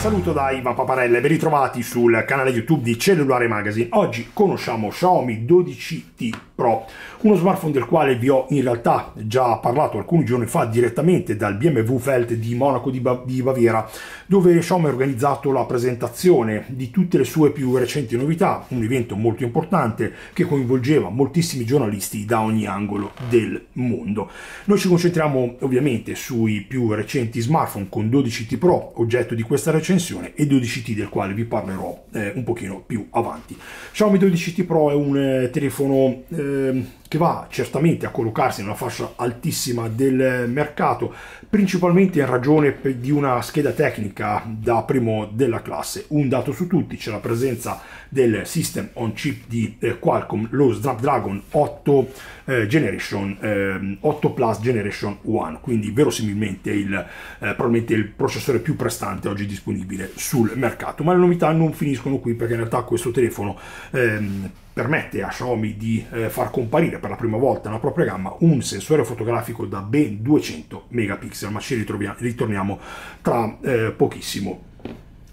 saluto da Iva Paparelle, ben ritrovati sul canale YouTube di Cellulare Magazine. Oggi conosciamo Xiaomi 12T Pro, uno smartphone del quale vi ho in realtà già parlato alcuni giorni fa direttamente dal BMW Felt di Monaco di, Bav di Baviera, dove Xiaomi ha organizzato la presentazione di tutte le sue più recenti novità, un evento molto importante che coinvolgeva moltissimi giornalisti da ogni angolo del mondo. Noi ci concentriamo ovviamente sui più recenti smartphone con 12T Pro, oggetto di questa recensione recensione e 12T del quale vi parlerò eh, un pochino più avanti. Xiaomi 12T Pro è un eh, telefono ehm, che va certamente a collocarsi in una fascia altissima del mercato, principalmente in ragione di una scheda tecnica da primo della classe. Un dato su tutti c'è la presenza del system on chip di eh, Qualcomm, lo Snapdragon 8 eh, Generation 8 ehm, Plus Generation 1, quindi verosimilmente il, eh, probabilmente il processore più prestante oggi disponibile sul mercato. Ma le novità non finiscono qui perché in realtà questo telefono ehm, permette a Xiaomi di eh, far comparire per la prima volta nella propria gamma un sensore fotografico da ben 200 megapixel, ma ci ritorniamo tra eh, pochissimo.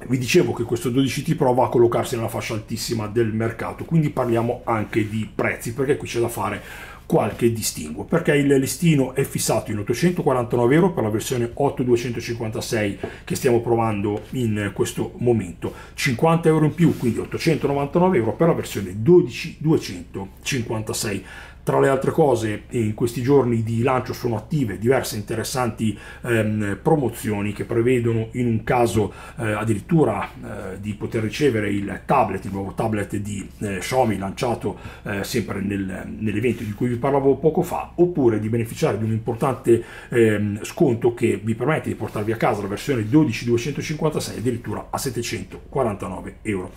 Vi dicevo che questo 12T Pro va a collocarsi nella fascia altissima del mercato, quindi parliamo anche di prezzi, perché qui c'è da fare qualche distinguo perché il listino è fissato in 849 euro per la versione 8256 che stiamo provando in questo momento 50 euro in più quindi 899 euro per la versione 12256 tra le altre cose, in questi giorni di lancio sono attive diverse interessanti ehm, promozioni che prevedono in un caso eh, addirittura eh, di poter ricevere il tablet, il nuovo tablet di eh, Xiaomi lanciato eh, sempre nel, nell'evento di cui vi parlavo poco fa, oppure di beneficiare di un importante ehm, sconto che vi permette di portarvi a casa la versione 12256 addirittura a 749 euro.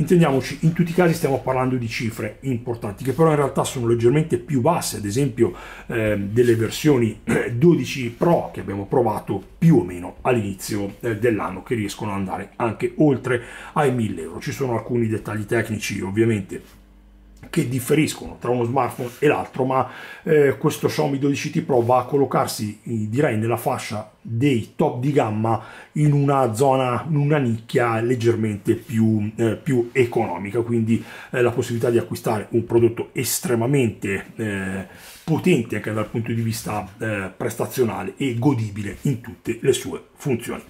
Intendiamoci, in tutti i casi stiamo parlando di cifre importanti, che però in realtà sono leggermente più basse, ad esempio eh, delle versioni 12 eh, Pro che abbiamo provato più o meno all'inizio eh, dell'anno, che riescono ad andare anche oltre ai 1000 euro. Ci sono alcuni dettagli tecnici ovviamente che differiscono tra uno smartphone e l'altro, ma eh, questo Xiaomi 12T Pro va a collocarsi, eh, direi, nella fascia dei top di gamma in una zona, in una nicchia leggermente più, eh, più economica, quindi eh, la possibilità di acquistare un prodotto estremamente eh, potente anche dal punto di vista eh, prestazionale e godibile in tutte le sue funzioni.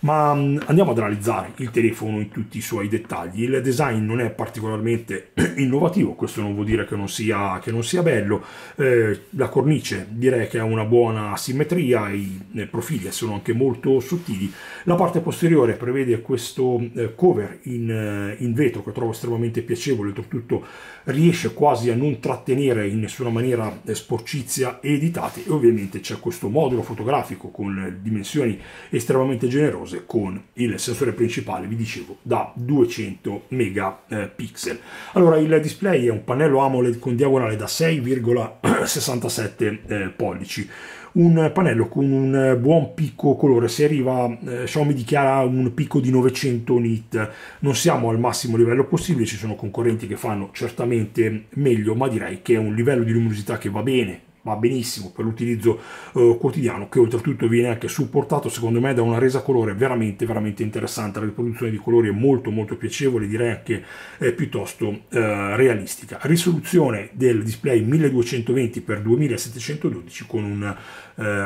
Ma mm, andiamo ad analizzare il telefono in tutti i suoi dettagli. Il design non è particolarmente innovativo, questo non vuol dire che non sia, che non sia bello. Eh, la cornice direi che ha una buona simmetria, i eh, profili sono anche molto sottili. La parte posteriore prevede questo eh, cover in, eh, in vetro che trovo estremamente piacevole, oltretutto riesce quasi a non trattenere in nessuna maniera sporcizia editate e ovviamente c'è questo modulo fotografico con dimensioni estremamente generose cose con il sensore principale, vi dicevo, da 200 megapixel. Allora, il display è un pannello AMOLED con diagonale da 6,67 eh, pollici un pannello con un buon picco colore si arriva eh, Xiaomi dichiara un picco di 900 nit non siamo al massimo livello possibile ci sono concorrenti che fanno certamente meglio ma direi che è un livello di luminosità che va bene va benissimo per l'utilizzo eh, quotidiano che oltretutto viene anche supportato secondo me da una resa colore veramente veramente interessante la riproduzione di colori è molto molto piacevole direi anche eh, piuttosto eh, realistica risoluzione del display 1220x2712 con un eh,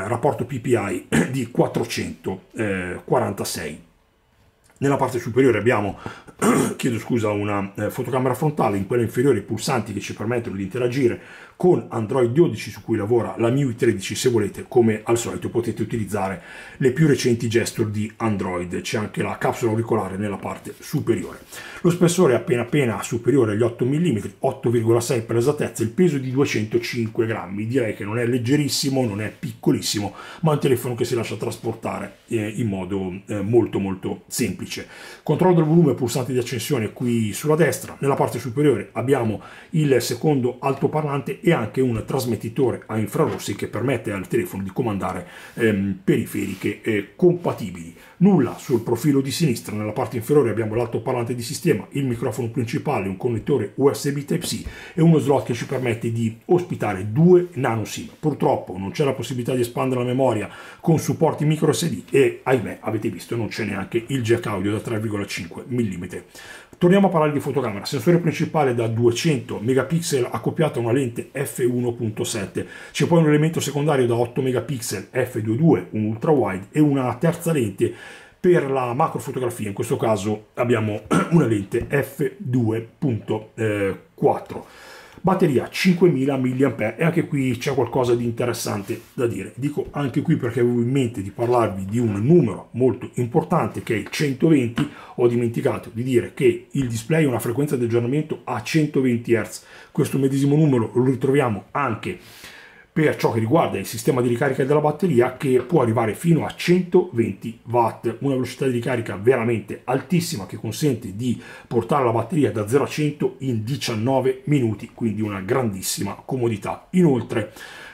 rapporto PPI di 446 nella parte superiore abbiamo, chiedo scusa, una eh, fotocamera frontale, in quella inferiore i pulsanti che ci permettono di interagire con Android 12 su cui lavora la MIUI 13 se volete, come al solito potete utilizzare le più recenti gesture di Android, c'è anche la capsula auricolare nella parte superiore. Lo spessore è appena appena superiore agli 8 mm, 8,6 per esattezza, il peso di 205 grammi, direi che non è leggerissimo, non è piccolissimo, ma è un telefono che si lascia trasportare eh, in modo eh, molto molto semplice superficie. Controllo del volume, pulsante di accensione qui sulla destra, nella parte superiore abbiamo il secondo altoparlante e anche un trasmettitore a infrarossi che permette al telefono di comandare ehm, periferiche eh, compatibili nulla sul profilo di sinistra, nella parte inferiore abbiamo l'altoparlante di sistema, il microfono principale, un connettore USB Type-C e uno slot che ci permette di ospitare due nano SIM. Purtroppo non c'è la possibilità di espandere la memoria con supporti micro SD e ahimè avete visto non c'è neanche il jack audio da 3,5 mm torniamo a parlare di fotocamera. Sensore principale da 200 megapixel accoppiato a una lente f1.7. C'è poi un elemento secondario da 8 megapixel f2.2, un ultra wide e una terza lente per la macrofotografia. In questo caso abbiamo una lente f2.4 batteria 5000 mAh e anche qui c'è qualcosa di interessante da dire dico anche qui perché avevo in mente di parlarvi di un numero molto importante che è il 120 ho dimenticato di dire che il display ha una frequenza di aggiornamento a 120 Hz questo medesimo numero lo ritroviamo anche per ciò che riguarda il sistema di ricarica della batteria che può arrivare fino a 120 watt, una velocità di ricarica veramente altissima che consente di portare la batteria da 0 a 100 in 19 minuti, quindi una grandissima comodità. Inoltre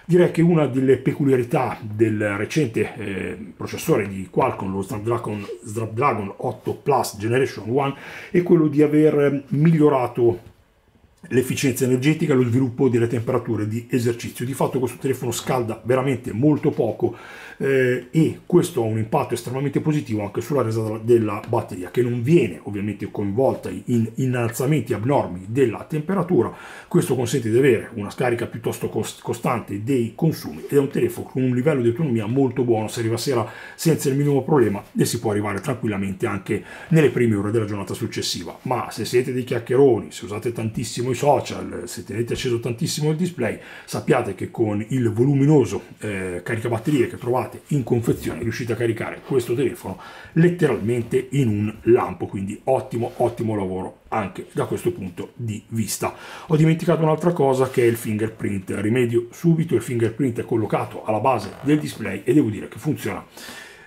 Direi che una delle peculiarità del recente eh, processore di Qualcomm, lo Snapdragon, Snapdragon 8 Plus Generation 1, è quello di aver migliorato l'efficienza energetica, e lo sviluppo delle temperature di esercizio. Di fatto questo telefono scalda veramente molto poco eh, e questo ha un impatto estremamente positivo anche sulla resa della batteria che non viene ovviamente coinvolta in innalzamenti abnormi della temperatura. Questo consente di avere una scarica piuttosto cost- costante dei consumi ed è un telefono con un livello di autonomia molto buono, si arriva a sera senza il minimo problema e si può arrivare tranquillamente anche nelle prime ore della giornata successiva. Ma se siete dei chiacchieroni, se usate tantissimo tantissimo i social, se tenete acceso tantissimo il display, sappiate che con il voluminoso eh, caricabatterie che trovate in confezione riuscite a caricare questo telefono letteralmente in un lampo, quindi ottimo ottimo lavoro anche da questo punto di vista. Ho dimenticato un'altra cosa che è il fingerprint, rimedio subito, il fingerprint è collocato alla base del display e devo dire che funziona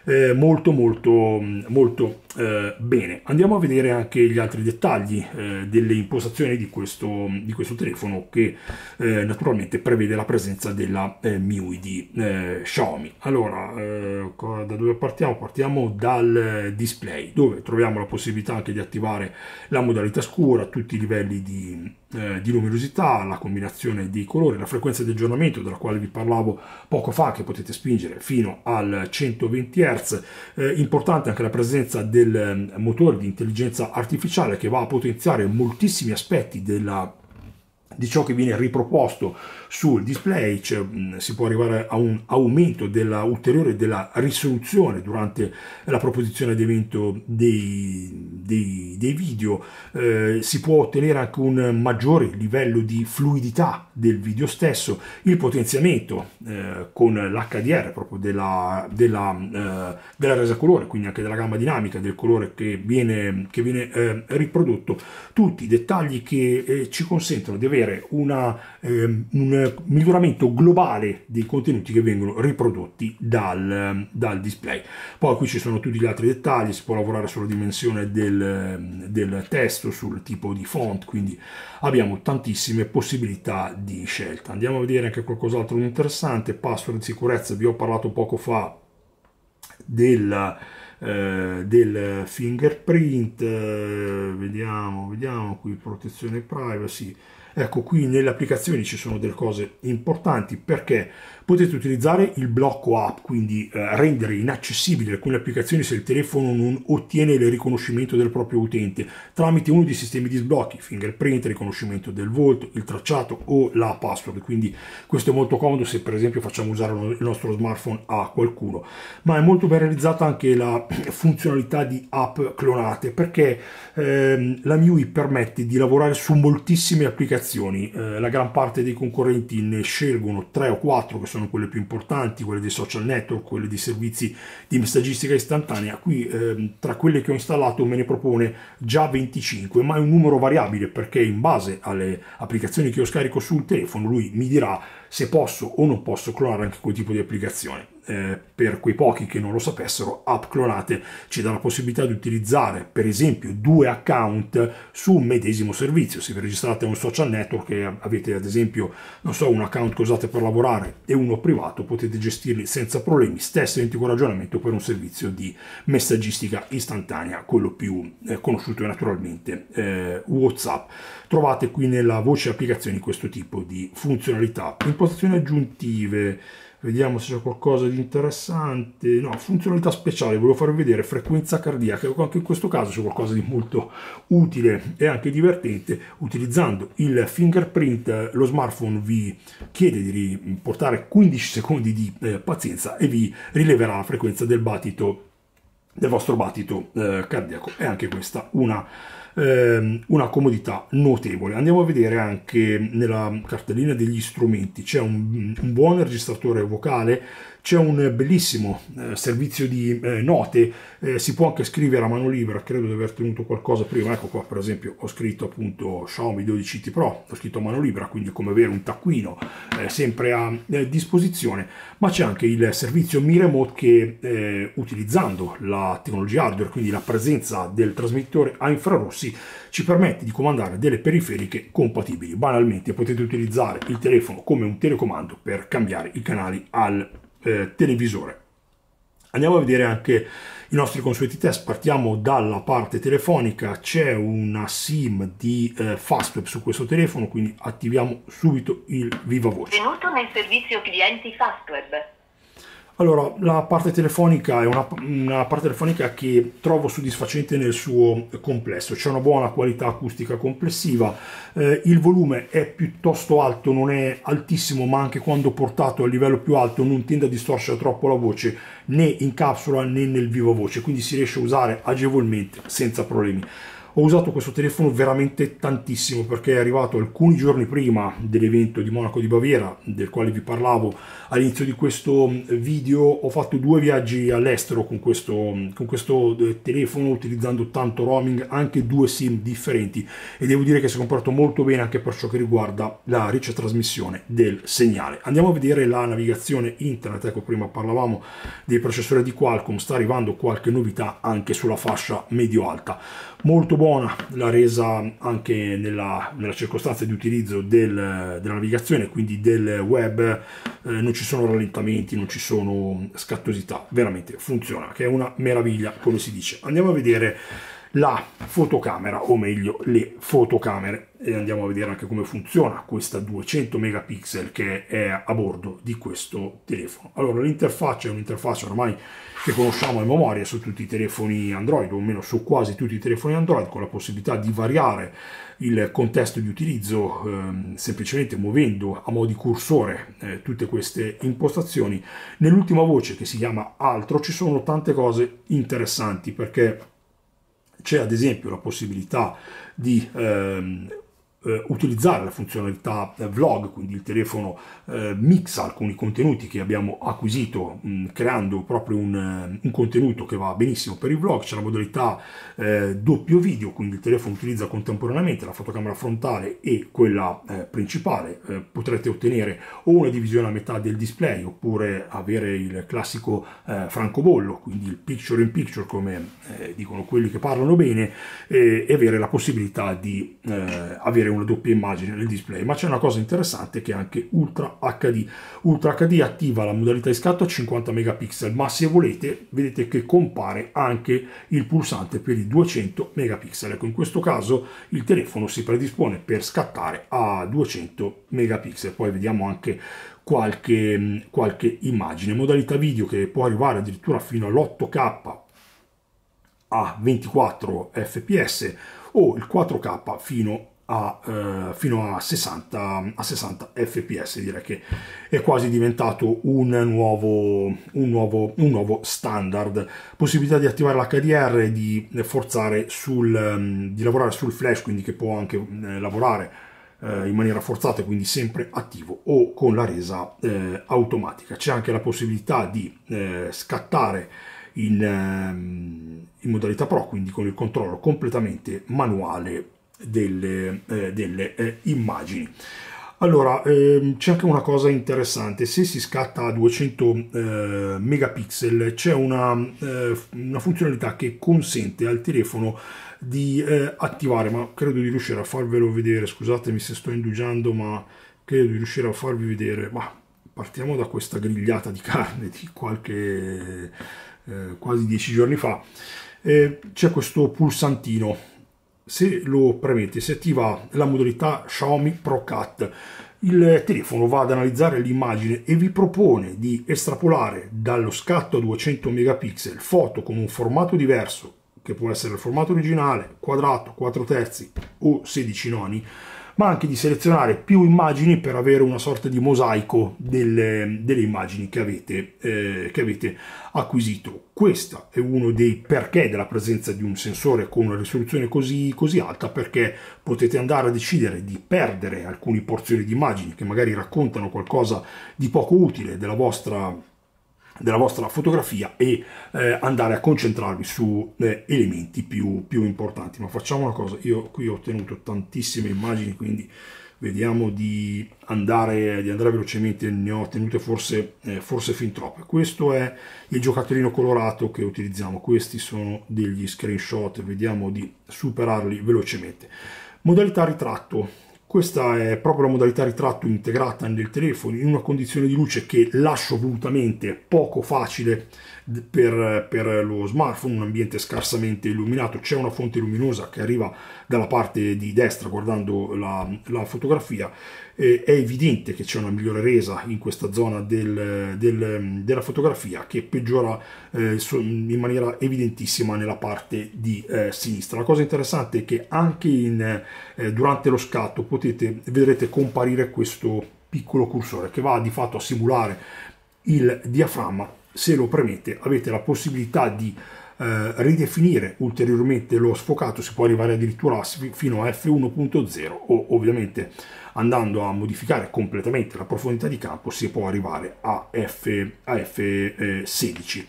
eh, molto molto molto eh, bene andiamo a vedere anche gli altri dettagli eh, delle impostazioni di questo, di questo telefono che eh, naturalmente prevede la presenza della eh, MIUI di eh, Xiaomi allora da dove partiamo partiamo dal display dove troviamo la possibilità anche di attivare la modalità scura tutti i livelli di, di luminosità la combinazione dei colori la frequenza di aggiornamento della quale vi parlavo poco fa che potete spingere fino al 120 Hz GHz. Eh, importante anche la presenza del ehm, motore di intelligenza artificiale che va a potenziare moltissimi aspetti della di ciò che viene riproposto sul display, cioè, si può arrivare a un aumento della, ulteriore della risoluzione durante la proposizione ad evento dei, dei, dei video, eh, si può ottenere anche un maggiore livello di fluidità del video stesso, il potenziamento eh, con l'HDR proprio della, della, eh, della, resa colore, quindi anche della gamma dinamica del colore che viene, che viene eh, riprodotto, tutti i dettagli che eh, ci consentono di avere avere una, eh, un miglioramento globale dei contenuti che vengono riprodotti dal, dal, display. Poi qui ci sono tutti gli altri dettagli, si può lavorare sulla dimensione del, del testo, sul tipo di font, quindi abbiamo tantissime possibilità di scelta. Andiamo a vedere anche qualcos'altro di interessante, password di sicurezza, vi ho parlato poco fa del, eh, del fingerprint, eh, vediamo, vediamo qui protezione privacy, Ecco, qui nelle applicazioni ci sono delle cose importanti perché potete utilizzare il blocco app, quindi eh, rendere inaccessibili alcune applicazioni se il telefono non ottiene il riconoscimento del proprio utente tramite uno dei sistemi di sblocchi, fingerprint, riconoscimento del volto, il tracciato o la password. Quindi questo è molto comodo se per esempio facciamo usare il nostro smartphone a qualcuno. Ma è molto ben realizzata anche la funzionalità di app clonate perché ehm, la MIUI permette di lavorare su moltissime applicazioni applicazioni, eh, la gran parte dei concorrenti ne scelgono 3 o 4 che sono quelle più importanti, quelle dei social network, quelle dei servizi di messaggistica istantanea. Qui eh, tra quelle che ho installato me ne propone già 25, ma è un numero variabile perché in base alle applicazioni che io scarico sul telefono lui mi dirà se posso o non posso clonare anche quel tipo di applicazione. Eh, per quei pochi che non lo sapessero, App Clonate ci dà la possibilità di utilizzare per esempio due account su un medesimo servizio. Se vi registrate a un social network e avete ad esempio, non so, un account che usate per lavorare e uno privato, potete gestirli senza problemi. Stesso identico ragionamento per un servizio di messaggistica istantanea, quello più eh, conosciuto naturalmente eh, WhatsApp. Trovate qui nella voce applicazioni questo tipo di funzionalità. In impostazioni aggiuntive, vediamo se c'è qualcosa di interessante, no, funzionalità speciale, volevo farvi vedere frequenza cardiaca, ecco, anche in questo caso c'è qualcosa di molto utile e anche divertente, utilizzando il fingerprint lo smartphone vi chiede di portare 15 secondi di eh, pazienza e vi rileverà la frequenza del battito del vostro battito eh, cardiaco, è anche questa una ehm, una comodità notevole. Andiamo a vedere anche nella cartellina degli strumenti, c'è un, un buon registratore vocale c'è un eh, bellissimo eh, servizio di eh, note, eh, si può anche scrivere a mano libera, credo di aver tenuto qualcosa prima, ecco qua per esempio ho scritto appunto Xiaomi 12T Pro, ho scritto a mano libera, quindi come avere un taccuino eh, sempre a eh, disposizione, ma c'è anche il servizio Mi Remote che utilizzando la tecnologia hardware, quindi la presenza del trasmettitore a infrarossi, ci permette di comandare delle periferiche compatibili. Banalmente potete utilizzare il telefono come un telecomando per cambiare i canali al eh, televisore. Andiamo a vedere anche i nostri consueti test, partiamo dalla parte telefonica, c'è una SIM di eh, Fastweb su questo telefono, quindi attiviamo subito il viva voce. Benvenuto nel servizio clienti Fastweb. Allora, la parte telefonica è una, una, parte telefonica che trovo soddisfacente nel suo complesso, c'è una buona qualità acustica complessiva, eh, il volume è piuttosto alto, non è altissimo, ma anche quando portato a livello più alto non tende a distorcere troppo la voce né in capsula né nel vivo voce, quindi si riesce a usare agevolmente senza problemi. Ho usato questo telefono veramente tantissimo perché è arrivato alcuni giorni prima dell'evento di Monaco di Baviera del quale vi parlavo all'inizio di questo mm, video. Ho fatto due viaggi all'estero con questo, mm, con questo eh, telefono utilizzando tanto roaming, anche due SIM differenti e devo dire che si è comportato molto bene anche per ciò che riguarda la ricetrasmissione del segnale. Andiamo a vedere la navigazione internet, ecco prima parlavamo dei processori di Qualcomm, sta arrivando qualche novità anche sulla fascia medio-alta molto buona la resa anche nella, nella circostanza di utilizzo del, della navigazione quindi del web eh, non ci sono rallentamenti non ci sono scattosità veramente funziona che è una meraviglia come si dice andiamo a vedere la fotocamera o meglio le fotocamere e andiamo a vedere anche come funziona questa 200 megapixel che è a bordo di questo telefono allora l'interfaccia è un'interfaccia ormai che conosciamo in memoria su tutti i telefoni android o almeno su quasi tutti i telefoni android con la possibilità di variare il contesto di utilizzo ehm, semplicemente muovendo a modo di cursore eh, tutte queste impostazioni nell'ultima voce che si chiama altro ci sono tante cose interessanti perché c'è ad esempio la possibilità di ehm, eh, utilizzare la funzionalità eh, vlog, quindi il telefono eh, mixa alcuni contenuti che abbiamo acquisito mh, mm, creando proprio un, eh, un, contenuto che va benissimo per il vlog, c'è la modalità eh, doppio video, quindi il telefono utilizza contemporaneamente la fotocamera frontale e quella eh, principale, potrete ottenere o una divisione a metà del display oppure avere il classico francobollo, quindi il picture in picture come dicono quelli che parlano bene e avere la possibilità di avere avere una doppia immagine nel display, ma c'è una cosa interessante che è anche Ultra HD. Ultra HD attiva la modalità di scatto a 50 megapixel, ma se volete vedete che compare anche il pulsante per i 200 megapixel. Ecco, in questo caso il telefono si predispone per scattare a 200 megapixel. Poi vediamo anche qualche, mm, qualche immagine. Modalità video che può arrivare addirittura fino all'8K a 24 fps o il 4K fino a, eh, fino a 60, a 60, fps direi che è quasi diventato un nuovo, un nuovo, un nuovo standard possibilità di attivare l'HDR e di forzare sul, mm, di lavorare sul flash quindi che può anche eh, lavorare eh, in maniera forzata quindi sempre attivo o con la resa eh, automatica c'è anche la possibilità di eh, scattare in, ehm, in modalità pro quindi con il controllo completamente manuale delle, eh, delle eh, immagini. Allora, ehm, c'è anche una cosa interessante, se si scatta a 200 eh, megapixel c'è una, eh, una, funzionalità che consente al telefono di eh, attivare, ma credo di riuscire a farvelo vedere, scusatemi se sto indugiando, ma credo di riuscire a farvi vedere, ma partiamo da questa grigliata di carne di qualche eh, quasi 10 giorni fa, c'è questo pulsantino se lo premete si attiva la modalità Xiaomi Pro ProCat il telefono va ad analizzare l'immagine e vi propone di estrapolare dallo scatto a 200 megapixel foto con un formato diverso, che può essere il formato originale, quadrato, 4 terzi o 16 noni, ma anche di selezionare più immagini per avere una sorta di mosaico delle, delle immagini che avete, eh, che avete acquisito. Questo è uno dei perché della presenza di un sensore con una risoluzione così, così alta, perché potete andare a decidere di perdere alcune porzioni di immagini che magari raccontano qualcosa di poco utile della vostra della vostra fotografia e eh, andare a concentrarvi su eh, elementi più, più, importanti. Ma facciamo una cosa, io qui ho ottenuto tantissime immagini, quindi vediamo di andare, di andare velocemente, ne ho ottenute forse, eh, forse fin troppe. Questo è il giocattolino colorato che utilizziamo, questi sono degli screenshot, vediamo di superarli velocemente. Modalità ritratto, questa è proprio la modalità ritratto integrata nel telefono in una condizione di luce che lascio volutamente poco facile per, per lo smartphone, un ambiente scarsamente illuminato, c'è una fonte luminosa che arriva dalla parte di destra guardando la, la fotografia, eh, è evidente che c'è una migliore resa in questa zona del, del, della fotografia che peggiora eh, in maniera evidentissima nella parte di eh, sinistra. La cosa interessante è che anche in, eh, durante lo scatto potete, vedrete comparire questo piccolo cursore che va di fatto a simulare il diaframma se lo premete avete la possibilità di eh, ridefinire ulteriormente lo sfocato, si può arrivare addirittura fino a F1.0 o ovviamente andando a modificare completamente la profondità di campo si può arrivare a, F, a F16.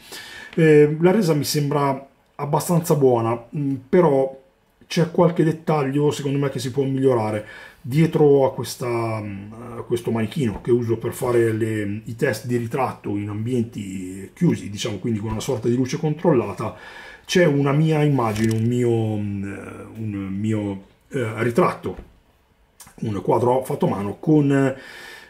Eh, eh, la resa mi sembra abbastanza buona, mm, però c'è qualche dettaglio secondo me che si può migliorare dietro a, questa, a, questo manichino che uso per fare le, i test di ritratto in ambienti chiusi, diciamo quindi con una sorta di luce controllata, c'è una mia immagine, un mio, eh, un mio eh, ritratto, un quadro fatto a mano con,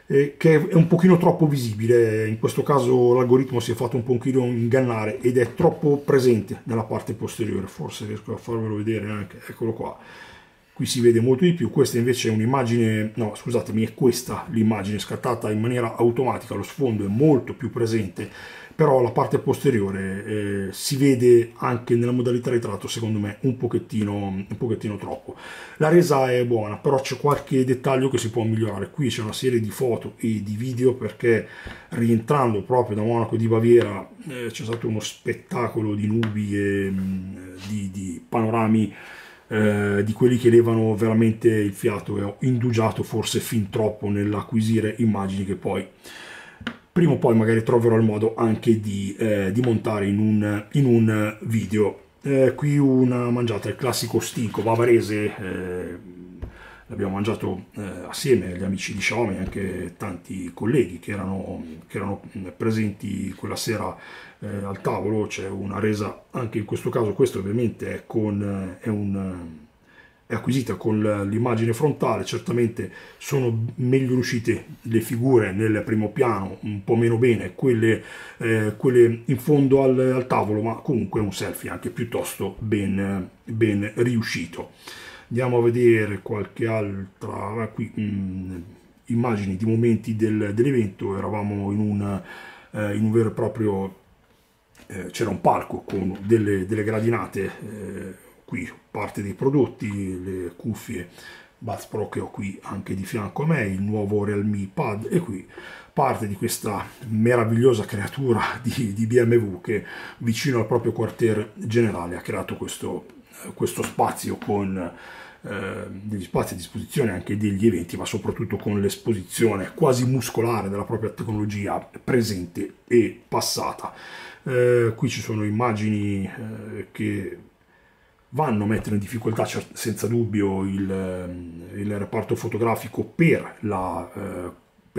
eh, che è un pochino troppo visibile, in questo caso l'algoritmo si è fatto un pochino ingannare ed è troppo presente nella parte posteriore, forse riesco a farvelo vedere anche, eccolo qua qui si vede molto di più, questa invece è un'immagine, no scusatemi, è questa l'immagine scattata in maniera automatica, lo sfondo è molto più presente, però la parte posteriore eh, si vede anche nella modalità ritratto secondo me un pochettino, un pochettino troppo. La resa è buona, però c'è qualche dettaglio che si può migliorare, qui c'è una serie di foto e di video perché rientrando proprio da Monaco di Baviera eh, c'è stato uno spettacolo di nubi e mh, mm, di, di panorami eh, di quelli che levano veramente il fiato e ho indugiato forse fin troppo nell'acquisire immagini che poi prima o poi magari troverò il modo anche di, eh, di montare in un, in un video. Eh, qui una mangiata, il classico stinco bavarese eh, l'abbiamo mangiato eh, assieme agli amici di Xiaomi e anche tanti colleghi che erano, che erano mm, presenti quella sera eh, al tavolo, c'è una resa anche in questo caso, questa ovviamente è, con, eh, è, un, è acquisita con l'immagine frontale, certamente sono meglio riuscite le figure nel primo piano, un po' meno bene quelle, eh, quelle in fondo al, al, tavolo, ma comunque un selfie anche piuttosto ben, ben riuscito andiamo a vedere qualche altra eh, qui, mh, mm, immagini di momenti del, dell'evento eravamo in un, eh, in un, vero e proprio eh, c'era un palco con delle, delle gradinate eh, qui parte dei prodotti le cuffie Buds Pro che ho qui anche di fianco a me il nuovo Realme Pad e qui parte di questa meravigliosa creatura di, di BMW che vicino al proprio quartier generale ha creato questo questo spazio con eh, degli spazi a disposizione anche degli eventi, ma soprattutto con l'esposizione quasi muscolare della propria tecnologia presente e passata. Eh, qui ci sono immagini eh, che vanno a mettere in difficoltà senza dubbio il, ehm, il reparto fotografico per la eh,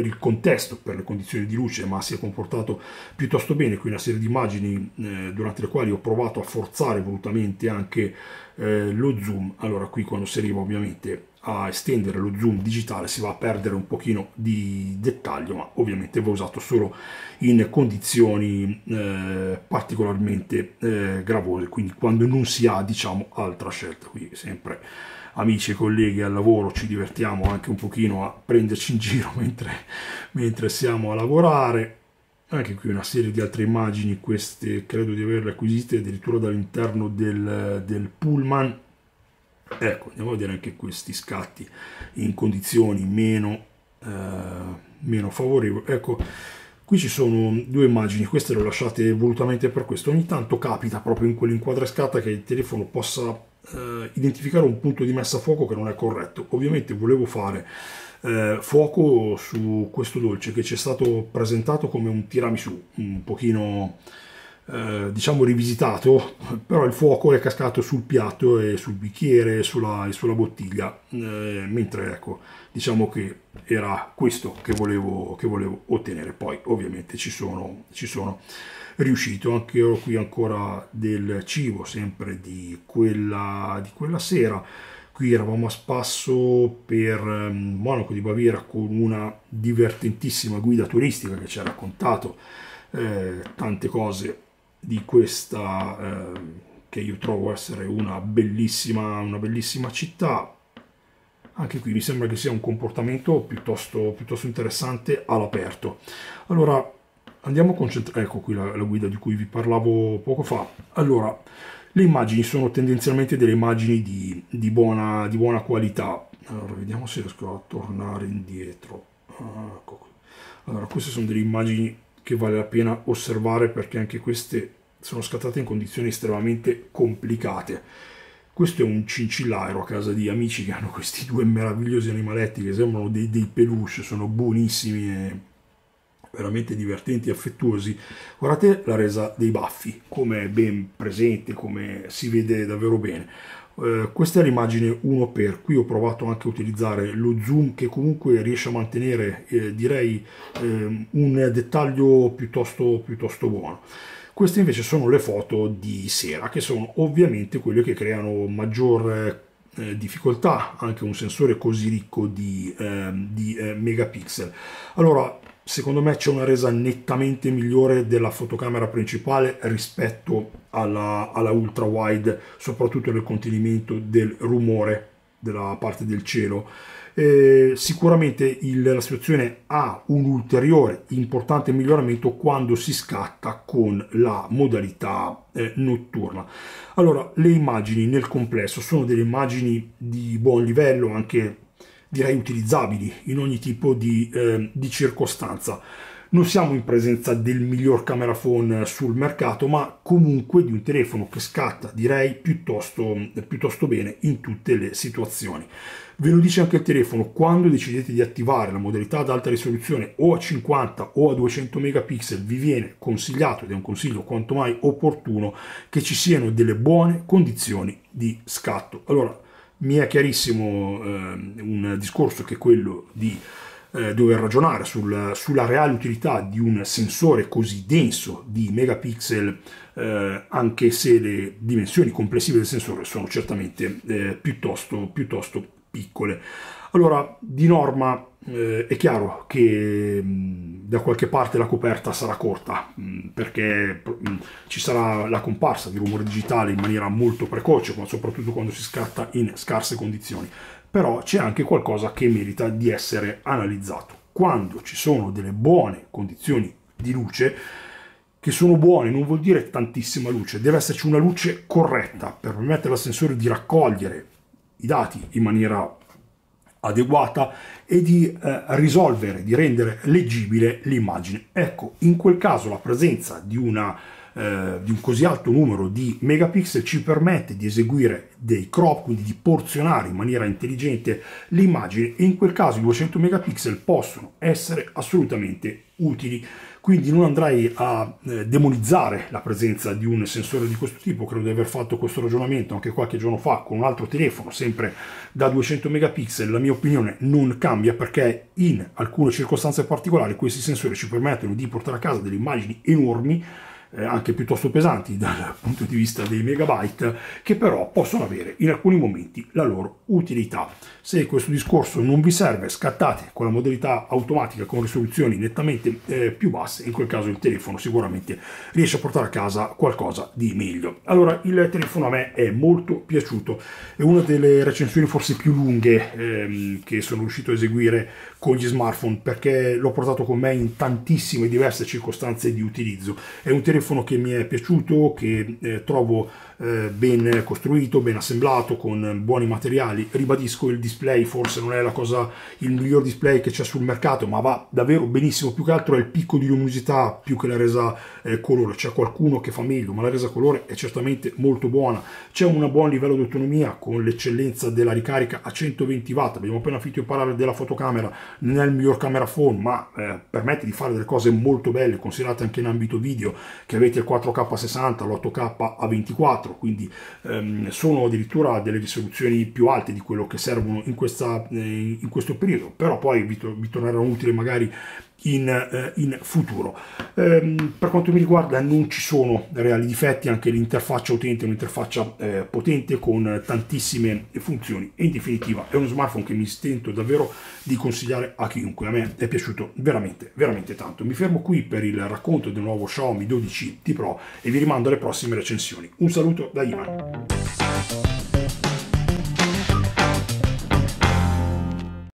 per il contesto, per le condizioni di luce, ma si è comportato piuttosto bene. Qui una serie di immagini eh, durante le quali ho provato a forzare volutamente anche eh, lo zoom. Allora qui quando si arriva ovviamente a estendere lo zoom digitale si va a perdere un pochino di dettaglio, ma ovviamente va usato solo in condizioni eh, particolarmente eh, gravose, quindi quando non si ha diciamo altra scelta. Qui sempre amici e colleghi al lavoro ci divertiamo anche un pochino a prenderci in giro mentre, mentre siamo a lavorare anche qui una serie di altre immagini, queste credo di averle acquisite addirittura dall'interno del, del, pullman. Ecco, andiamo a vedere anche questi scatti in condizioni meno, eh, meno favorevoli. Ecco, qui ci sono due immagini, queste le ho lasciate volutamente per questo. Ogni tanto capita proprio in quell'inquadrescata che il telefono possa eh, identificare un punto di messa a fuoco che non è corretto. Ovviamente volevo fare eh, fuoco su questo dolce che ci è stato presentato come un tiramisù, un pochino eh, diciamo rivisitato, però il fuoco è cascato sul piatto e sul bicchiere e sulla, e sulla bottiglia, eh, mentre ecco, diciamo che era questo che volevo, che volevo ottenere. Poi ovviamente ci sono... Ci sono riuscito. Anche io qui ancora del cibo, sempre di quella, di quella sera. Qui eravamo a spasso per mm, Monaco di Baviera con una divertentissima guida turistica che ci ha raccontato eh, tante cose di questa eh, che io trovo essere una bellissima, una bellissima città. Anche qui mi sembra che sia un comportamento piuttosto, piuttosto interessante all'aperto. Allora, andiamo a concentrare, ecco qui la, la guida di cui vi parlavo poco fa. Allora, le immagini sono tendenzialmente delle immagini di, di, buona, di buona, qualità. Allora, vediamo se riesco a tornare indietro. Ah, ecco qui. Allora, queste sono delle immagini che vale la pena osservare perché anche queste sono scattate in condizioni estremamente complicate. Questo è un cincillairo a casa di amici che hanno questi due meravigliosi animaletti che sembrano dei, dei peluche, sono buonissimi e veramente divertenti e affettuosi. Guardate la resa dei baffi, come è ben presente, come si vede davvero bene. Eh, questa è l'immagine 1x, qui ho provato anche a utilizzare lo zoom che comunque riesce a mantenere eh, direi eh, un dettaglio piuttosto, piuttosto buono. Queste invece sono le foto di sera, che sono ovviamente quelle che creano maggior eh, difficoltà anche un sensore così ricco di, eh, di eh, megapixel. Allora, secondo me c'è una resa nettamente migliore della fotocamera principale rispetto alla, alla ultra wide, soprattutto nel contenimento del rumore della parte del cielo. Eh, sicuramente il, la situazione ha un ulteriore importante miglioramento quando si scatta con la modalità eh, notturna. Allora, le immagini nel complesso sono delle immagini di buon livello, anche direi utilizzabili in ogni tipo di, eh, di circostanza. Non siamo in presenza del miglior camera phone eh, sul mercato, ma comunque di un telefono che scatta, direi, piuttosto, piuttosto bene in tutte le situazioni. Ve lo dice anche il telefono, quando decidete di attivare la modalità ad alta risoluzione o a 50 o a 200 megapixel, vi viene consigliato, ed è un consiglio quanto mai opportuno, che ci siano delle buone condizioni di scatto. Allora, mi è chiarissimo eh, un discorso che è quello di eh, dover ragionare sul, sulla reale utilità di un sensore così denso di megapixel, eh, anche se le dimensioni complessive del sensore sono certamente eh, piuttosto, piuttosto piccole. Allora, di norma eh, è chiaro che mm, da qualche parte la coperta sarà corta mm, perché mm, ci sarà la comparsa di rumore digitale in maniera molto precoce, ma soprattutto quando si scatta in scarse condizioni. Però c'è anche qualcosa che merita di essere analizzato. Quando ci sono delle buone condizioni di luce, che sono buone, non vuol dire tantissima luce, deve esserci una luce corretta per permettere all'ascensore di raccogliere i dati in maniera adeguata e di eh, risolvere, di rendere leggibile l'immagine. Ecco, in quel caso la presenza di, una, eh, di un così alto numero di megapixel ci permette di eseguire dei crop, quindi di porzionare in maniera intelligente l'immagine e in quel caso i 200 megapixel possono essere assolutamente utili quindi non andrei a eh, demonizzare la presenza di un sensore di questo tipo, credo di aver fatto questo ragionamento anche qualche giorno fa con un altro telefono, sempre da 200 megapixel, la mia opinione non cambia perché in alcune circostanze particolari questi sensori ci permettono di portare a casa delle immagini enormi eh, anche piuttosto pesanti dal punto di vista dei megabyte, che però possono avere in alcuni momenti la loro utilità. Se questo discorso non vi serve, scattate con la modalità automatica con risoluzioni nettamente eh, più basse, in quel caso il telefono sicuramente riesce a portare a casa qualcosa di meglio. Allora, il telefono a me è molto piaciuto, è una delle recensioni forse più lunghe ehm, che sono riuscito a eseguire con gli smartphone perché l'ho portato con me in tantissime diverse circostanze di utilizzo. È un telefono che mi è piaciuto, che eh, trovo eh, ben costruito, ben assemblato, con buoni materiali. Ribadisco il display, forse non è la cosa, il miglior display che c'è sul mercato, ma va davvero benissimo. Più che altro è il picco di luminosità più che la resa eh, colore. C'è qualcuno che fa meglio, ma la resa colore è certamente molto buona. C'è un buon livello di autonomia con l'eccellenza della ricarica a 120 watt. Abbiamo appena finito di parlare della fotocamera, non è il miglior camera phone, ma eh, permette di fare delle cose molto belle, considerate anche in ambito video che avete il 4K 60, l'8K a 24 4, quindi ehm, sono addirittura delle risoluzioni più alte di quello che servono in, questa, eh, in questo periodo, però poi vi, vi torneranno utili magari in, eh, in futuro. Ehm, per quanto mi riguarda non ci sono reali difetti, anche l'interfaccia utente è un'interfaccia eh, potente con tantissime funzioni e in definitiva è uno smartphone che mi stento davvero di consigliare a chiunque, a me è piaciuto veramente veramente tanto. Mi fermo qui per il racconto del nuovo Xiaomi 12T Pro e vi rimando alle prossime recensioni. Un saluto da Ivan.